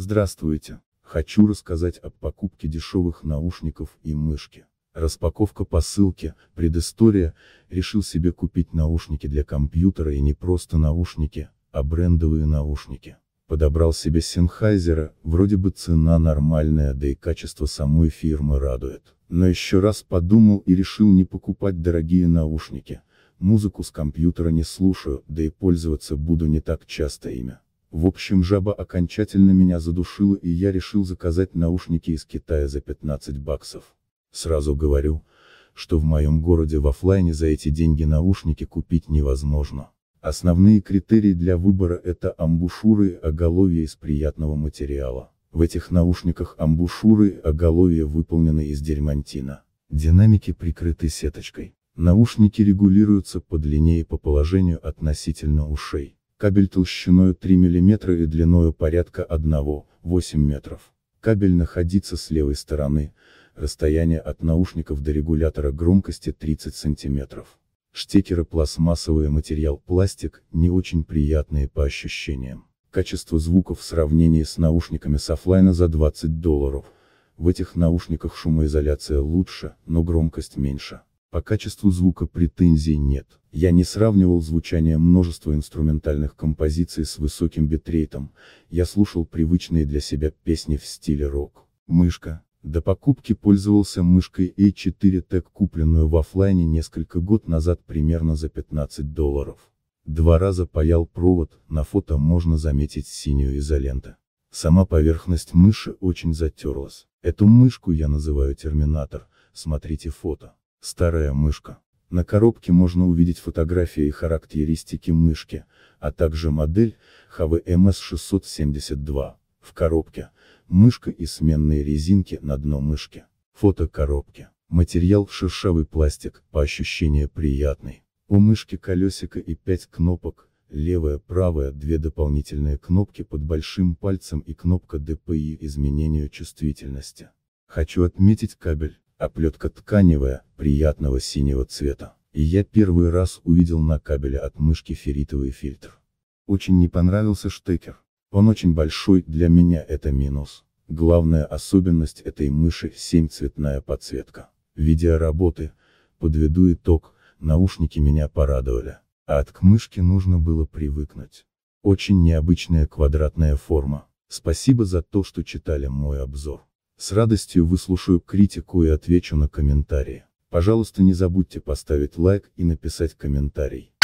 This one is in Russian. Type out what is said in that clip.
Здравствуйте! Хочу рассказать об покупке дешевых наушников и мышки. Распаковка посылки, предыстория, решил себе купить наушники для компьютера и не просто наушники, а брендовые наушники. Подобрал себе Sennheiser, вроде бы цена нормальная, да и качество самой фирмы радует. Но еще раз подумал и решил не покупать дорогие наушники. Музыку с компьютера не слушаю, да и пользоваться буду не так часто ими. В общем жаба окончательно меня задушила и я решил заказать наушники из Китая за 15 баксов. Сразу говорю, что в моем городе в офлайне за эти деньги наушники купить невозможно. Основные критерии для выбора это амбушюры и оголовье из приятного материала. В этих наушниках амбушюры и оголовье выполнены из дерьмантина. Динамики прикрыты сеточкой. Наушники регулируются по длине и по положению относительно ушей. Кабель толщиной 3 мм и длиною порядка 1,8 метров. Кабель находится с левой стороны, расстояние от наушников до регулятора громкости 30 см. Штекеры пластмассовые материал пластик, не очень приятные по ощущениям. Качество звуков в сравнении с наушниками с за 20 долларов. В этих наушниках шумоизоляция лучше, но громкость меньше. По качеству звука претензий нет. Я не сравнивал звучание множества инструментальных композиций с высоким битрейтом, я слушал привычные для себя песни в стиле рок. Мышка. До покупки пользовался мышкой A4 Tech, купленную в офлайне несколько год назад примерно за 15 долларов. Два раза паял провод, на фото можно заметить синюю изоленту. Сама поверхность мыши очень затерлась. Эту мышку я называю терминатор, смотрите фото. Старая мышка. На коробке можно увидеть фотографии и характеристики мышки, а также модель HVMS672. В коробке – мышка и сменные резинки на дно мышки. Фото коробки. Материал – шершавый пластик, по ощущению приятный. У мышки колесико и 5 кнопок, левая, правая, две дополнительные кнопки под большим пальцем и кнопка DPI изменению чувствительности. Хочу отметить кабель, Оплетка тканевая, приятного синего цвета. И я первый раз увидел на кабеле от мышки ферритовый фильтр. Очень не понравился штекер. Он очень большой, для меня это минус. Главная особенность этой мыши – семьцветная подсветка. Видя работы, подведу итог, наушники меня порадовали. А от к мышке нужно было привыкнуть. Очень необычная квадратная форма. Спасибо за то, что читали мой обзор. С радостью выслушаю критику и отвечу на комментарии. Пожалуйста не забудьте поставить лайк и написать комментарий.